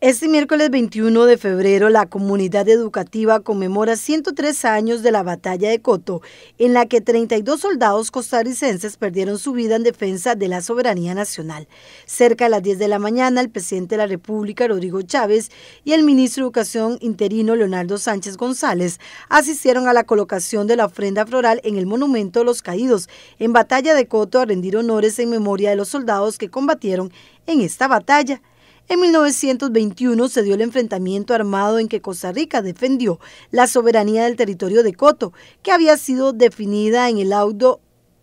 Este miércoles 21 de febrero, la comunidad educativa conmemora 103 años de la batalla de Coto, en la que 32 soldados costarricenses perdieron su vida en defensa de la soberanía nacional. Cerca de las 10 de la mañana, el presidente de la República, Rodrigo Chávez, y el ministro de Educación interino, Leonardo Sánchez González, asistieron a la colocación de la ofrenda floral en el Monumento de los Caídos, en batalla de Coto, a rendir honores en memoria de los soldados que combatieron en esta batalla. En 1921 se dio el enfrentamiento armado en que Costa Rica defendió la soberanía del territorio de Coto, que había sido definida en el auto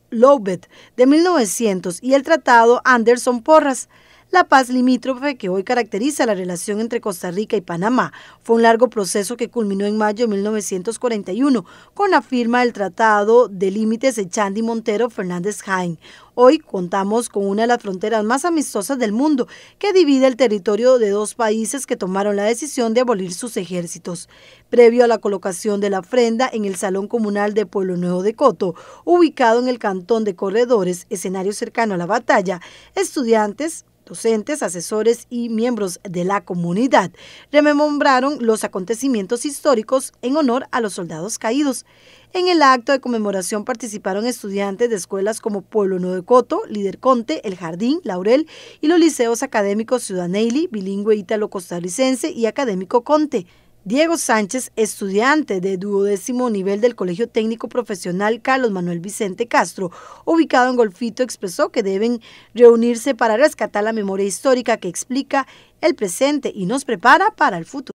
Lobet de 1900 y el tratado Anderson-Porras. La paz limítrofe que hoy caracteriza la relación entre Costa Rica y Panamá fue un largo proceso que culminó en mayo de 1941 con la firma del Tratado de Límites de Chandy Montero Fernández Jaén. Hoy contamos con una de las fronteras más amistosas del mundo que divide el territorio de dos países que tomaron la decisión de abolir sus ejércitos. Previo a la colocación de la ofrenda en el Salón Comunal de Pueblo Nuevo de Coto, ubicado en el Cantón de Corredores, escenario cercano a la batalla, estudiantes, Docentes, asesores y miembros de la comunidad remembraron los acontecimientos históricos en honor a los soldados caídos. En el acto de conmemoración participaron estudiantes de escuelas como Pueblo Nuevo de Coto, Líder Conte, El Jardín, Laurel y los liceos académicos Ciudadanelli, bilingüe ítalo-costarricense y académico Conte. Diego Sánchez, estudiante de duodécimo nivel del Colegio Técnico Profesional Carlos Manuel Vicente Castro, ubicado en Golfito, expresó que deben reunirse para rescatar la memoria histórica que explica el presente y nos prepara para el futuro.